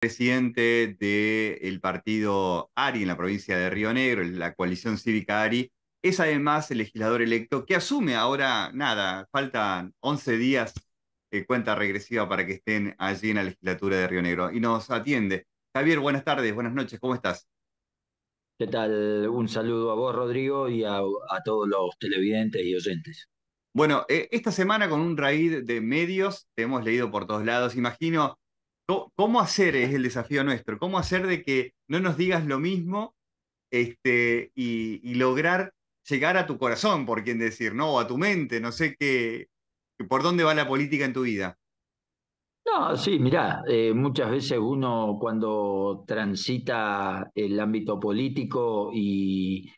presidente del partido ARI en la provincia de Río Negro, la coalición cívica ARI, es además el legislador electo que asume ahora, nada, faltan 11 días de cuenta regresiva para que estén allí en la legislatura de Río Negro. Y nos atiende. Javier, buenas tardes, buenas noches, ¿cómo estás? ¿Qué tal? Un saludo a vos, Rodrigo, y a, todos los televidentes y oyentes. Bueno, eh, esta semana con un raid de medios, te hemos leído por todos lados, imagino ¿Cómo hacer es el desafío nuestro? ¿Cómo hacer de que no nos digas lo mismo este, y, lograr llegar a tu corazón, por quien decir, ¿no? O a tu mente, no sé qué, por dónde va la política en tu vida. No, sí, mirá, eh, muchas veces uno cuando transita el ámbito político y,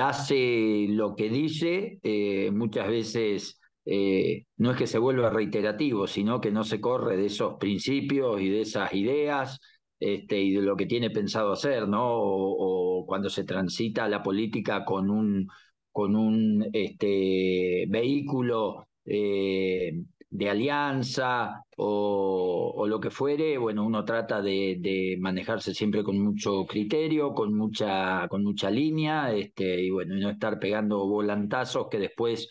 hace lo que dice, eh, muchas veces eh, no es que se vuelva reiterativo, sino que no se corre de esos principios y de esas ideas este, y de lo que tiene pensado hacer, ¿no? O, cuando se transita la política con un, con un este, vehículo eh, de alianza o, lo que fuere, bueno, uno trata de, manejarse siempre con mucho criterio, con mucha, con mucha línea, este, y bueno, y no estar pegando volantazos que después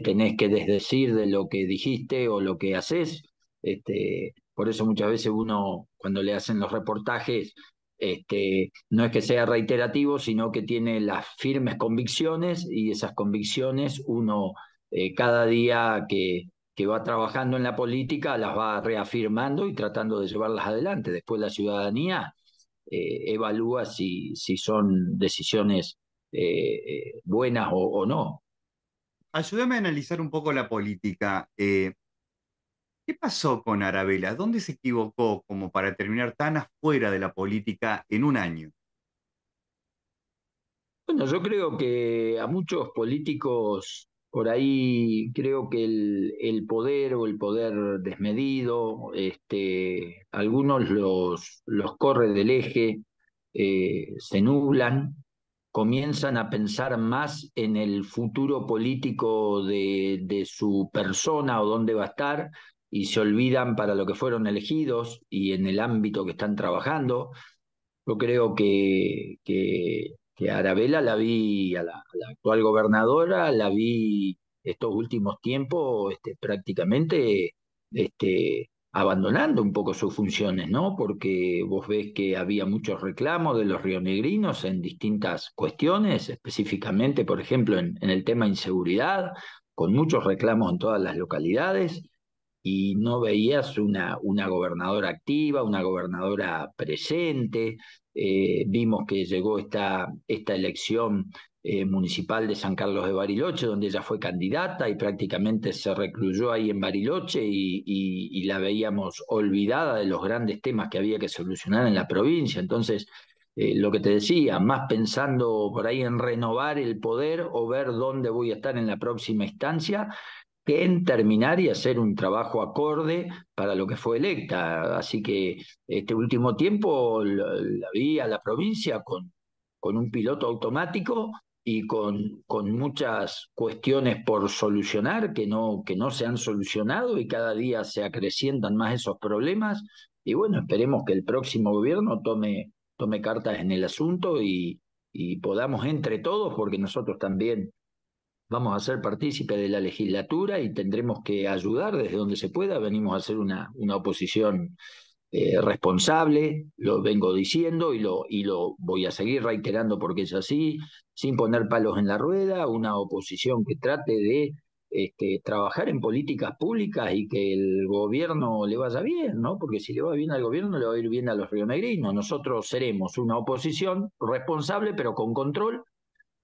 tenés que desdecir de lo que dijiste o lo que haces. Este, por eso muchas veces uno, cuando le hacen los reportajes, este, no es que sea reiterativo, sino que tiene las firmes convicciones y esas convicciones uno eh, cada día que, va trabajando en la política las va reafirmando y tratando de llevarlas adelante. Después la ciudadanía eh, evalúa si, son decisiones eh, buenas o, no ayúdame a analizar un poco la política. Eh, ¿Qué pasó con Arabela? ¿Dónde se equivocó como para terminar tan afuera de la política en un año? Bueno, yo creo que a muchos políticos por ahí creo que el, poder o el poder desmedido, este, algunos los, los corre del eje, eh, se nublan comienzan a pensar más en el futuro político de, su persona o dónde va a estar y se olvidan para lo que fueron elegidos y en el ámbito que están trabajando. Yo creo que, que, que a Arabella la vi, a la, actual gobernadora, la vi estos últimos tiempos este, prácticamente este, abandonando un poco sus funciones, ¿no? Porque vos ves que había muchos reclamos de los rionegrinos en distintas cuestiones, específicamente, por ejemplo, en, el tema inseguridad, con muchos reclamos en todas las localidades, y no veías una, una gobernadora activa, una gobernadora presente. Eh, vimos que llegó esta, esta elección eh, municipal de San Carlos de Bariloche, donde ella fue candidata y prácticamente se recluyó ahí en Bariloche y, la veíamos olvidada de los grandes temas que había que solucionar en la provincia. Entonces, eh, lo que te decía, más pensando por ahí en renovar el poder o ver dónde voy a estar en la próxima instancia, que en terminar y hacer un trabajo acorde para lo que fue electa. Así que este último tiempo la, vi a la provincia con, con un piloto automático y con, con muchas cuestiones por solucionar que no, que no se han solucionado y cada día se acrecientan más esos problemas. Y bueno, esperemos que el próximo gobierno tome, tome cartas en el asunto y, podamos entre todos, porque nosotros también vamos a ser partícipes de la legislatura y tendremos que ayudar desde donde se pueda. Venimos a hacer una, una oposición eh, responsable, lo vengo diciendo y lo, y lo voy a seguir reiterando porque es así, sin poner palos en la rueda, una oposición que trate de este, trabajar en políticas públicas y que el gobierno le vaya bien, ¿no? Porque si le va bien al gobierno, le va a ir bien a los rionegrinos. Nosotros seremos una oposición responsable, pero con control,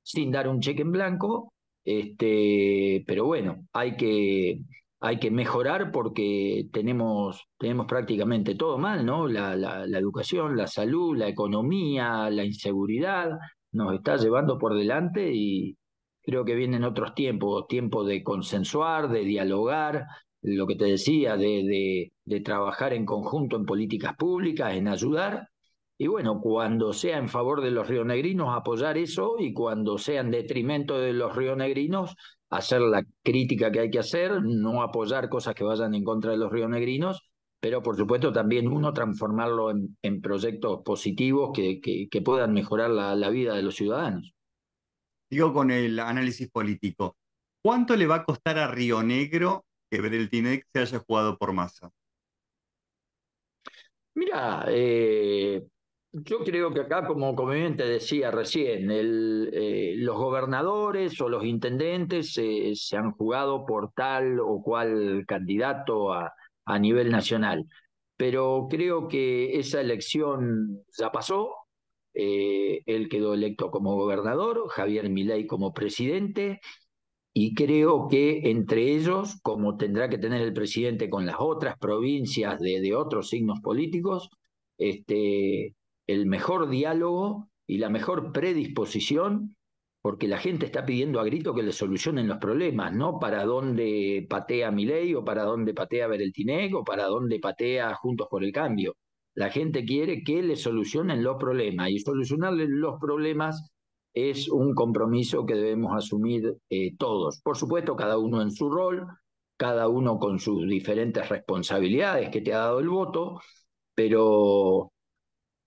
sin dar un cheque en blanco. Este, pero bueno, hay que, hay que mejorar porque tenemos, tenemos prácticamente todo mal, ¿no? La, educación, la salud, la economía, la inseguridad, nos está llevando por delante y creo que vienen otros tiempos, tiempos de consensuar, de dialogar, lo que te decía, de, de trabajar en conjunto en políticas públicas, en ayudar. Y bueno, cuando sea en favor de los rionegrinos, apoyar eso y cuando sea en detrimento de los rionegrinos, hacer la crítica que hay que hacer, no apoyar cosas que vayan en contra de los rionegrinos, pero por supuesto también uno transformarlo en, proyectos positivos que, que, puedan mejorar la, vida de los ciudadanos. Digo con el análisis político, ¿cuánto le va a costar a Río Negro que Bereltinec se haya jugado por masa? Mira, eh, yo creo que acá, como, como te decía recién, eh, los gobernadores o los intendentes eh, se han jugado por tal o cual candidato a, a nivel nacional. Pero creo que esa elección ya pasó. Eh, él quedó electo como gobernador, Javier Milei como presidente, y creo que entre ellos, como tendrá que tener el presidente con las otras provincias de, de otros signos políticos, este, el mejor diálogo y la mejor predisposición, porque la gente está pidiendo a grito que le solucionen los problemas, no para dónde patea Milei o para dónde patea Bereltinec o para dónde patea Juntos por el Cambio. La gente quiere que le solucionen los problemas y solucionar los problemas es un compromiso que debemos asumir eh, todos. Por supuesto, cada uno en su rol, cada uno con sus diferentes responsabilidades que te ha dado el voto, pero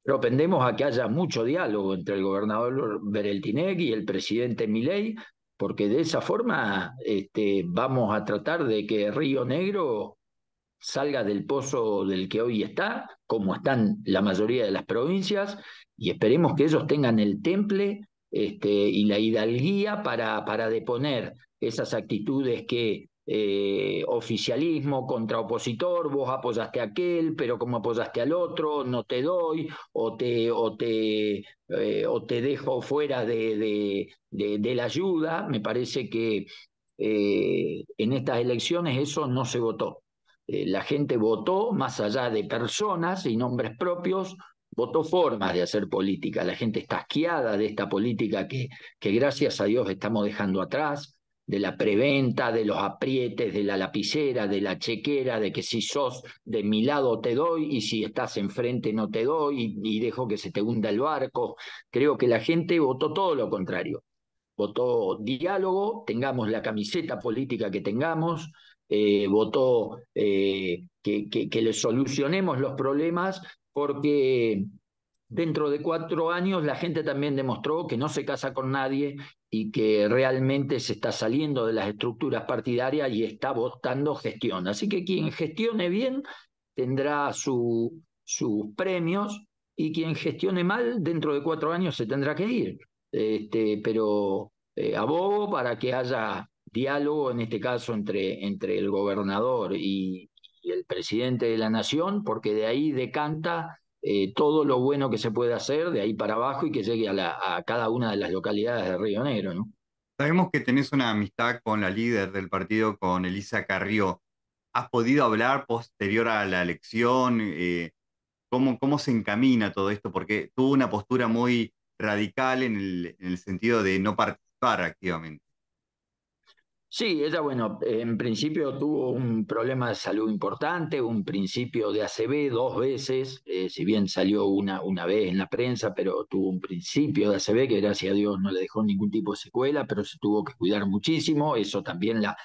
pero pendemos a que haya mucho diálogo entre el gobernador Bereltinec y el presidente Milei, porque de esa forma este, vamos a tratar de que Río Negro salga del pozo del que hoy está, como están la mayoría de las provincias, y esperemos que ellos tengan el temple este, y la hidalguía para, para deponer esas actitudes que eh, oficialismo contra opositor, vos apoyaste a aquel, pero como apoyaste al otro, no te doy, o te, o te, eh, o te dejo fuera de, de, de, la ayuda. Me parece que eh, en estas elecciones eso no se votó. la gente votó, más allá de personas y nombres propios, votó formas de hacer política. La gente está asqueada de esta política que, que gracias a Dios estamos dejando atrás de la preventa, de los aprietes, de la lapicera, de la chequera, de que si sos de mi lado te doy y si estás enfrente no te doy y, dejo que se te hunda el barco. Creo que la gente votó todo lo contrario. Votó diálogo, tengamos la camiseta política que tengamos, eh, votó eh, que, que, que le solucionemos los problemas porque dentro de cuatro años la gente también demostró que no se casa con nadie, y que realmente se está saliendo de las estructuras partidarias y está votando gestión. Así que quien gestione bien tendrá sus premios y quien gestione mal dentro de cuatro años se tendrá que ir. Este, pero eh, abogo para que haya diálogo, en este caso, entre, entre el gobernador y el presidente de la nación, porque de ahí decanta eh, todo lo bueno que se puede hacer de ahí para abajo y que llegue a, cada una de las localidades de Río Negro. Sabemos que tenés una amistad con la líder del partido, con Elisa Carrió. ¿Has podido hablar posterior a la elección? Eh, ¿cómo, se encamina todo esto? Porque tuvo una postura muy radical en el sentido de no participar activamente. Sí, ella, bueno, en principio tuvo un problema de salud importante, un principio de ACB dos veces, eh, si bien salió una, una vez en la prensa, pero tuvo un principio de ACB que gracias a Dios no le dejó ningún tipo de secuela, pero se tuvo que cuidar muchísimo, eso también la,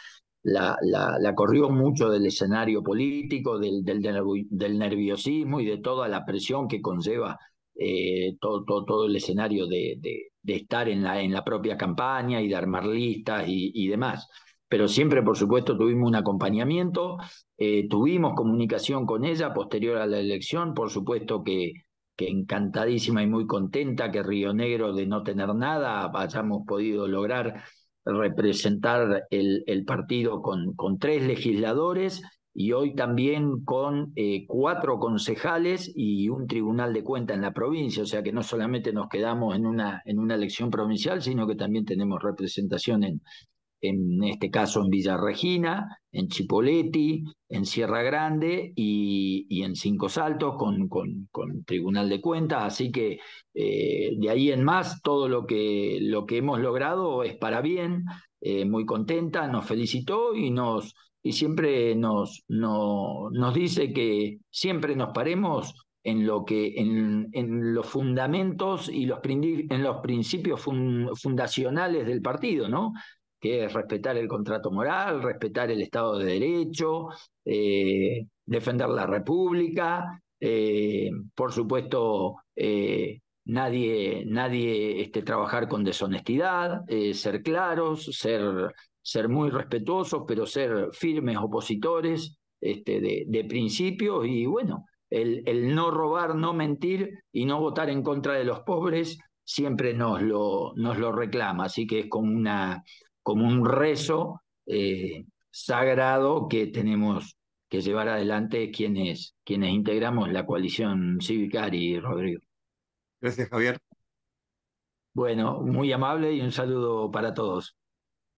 la, la, corrió mucho del escenario político, del, del, nerviosismo y de toda la presión que conlleva eh, todo, todo, todo, el escenario de, de estar en la, en la propia campaña y de armar listas y, demás. Pero siempre, por supuesto, tuvimos un acompañamiento, eh, tuvimos comunicación con ella posterior a la elección, por supuesto que, encantadísima y muy contenta que Río Negro de no tener nada hayamos podido lograr representar el, partido con tres legisladores y hoy también con eh, cuatro concejales y un tribunal de cuenta en la provincia, o sea que no solamente nos quedamos en una, en una elección provincial, sino que también tenemos representación en, en este caso en Villa Regina, en Chipoleti, en Sierra Grande y, en Cinco Saltos con, Tribunal de Cuentas. Así que eh, de ahí en más todo lo que, lo que hemos logrado es para bien. Eh, muy contenta, nos felicitó y nos y siempre nos, no, nos dice que siempre nos paremos en lo que en, en los fundamentos y los en los principios fundacionales del partido, ¿no? que es respetar el contrato moral, respetar el Estado de Derecho, eh, defender la República, eh, por supuesto, nadie, nadie este, trabajar con deshonestidad, eh, ser claros, ser, ser muy respetuosos, pero ser firmes opositores este, de, de principios y bueno, el, el, no robar, no mentir y no votar en contra de los pobres siempre nos lo, nos lo reclama, así que es como, una, como un rezo eh, sagrado que tenemos que llevar adelante quienes, quienes integramos la coalición y Rodrigo. Gracias, Javier. Bueno, muy amable y un saludo para todos.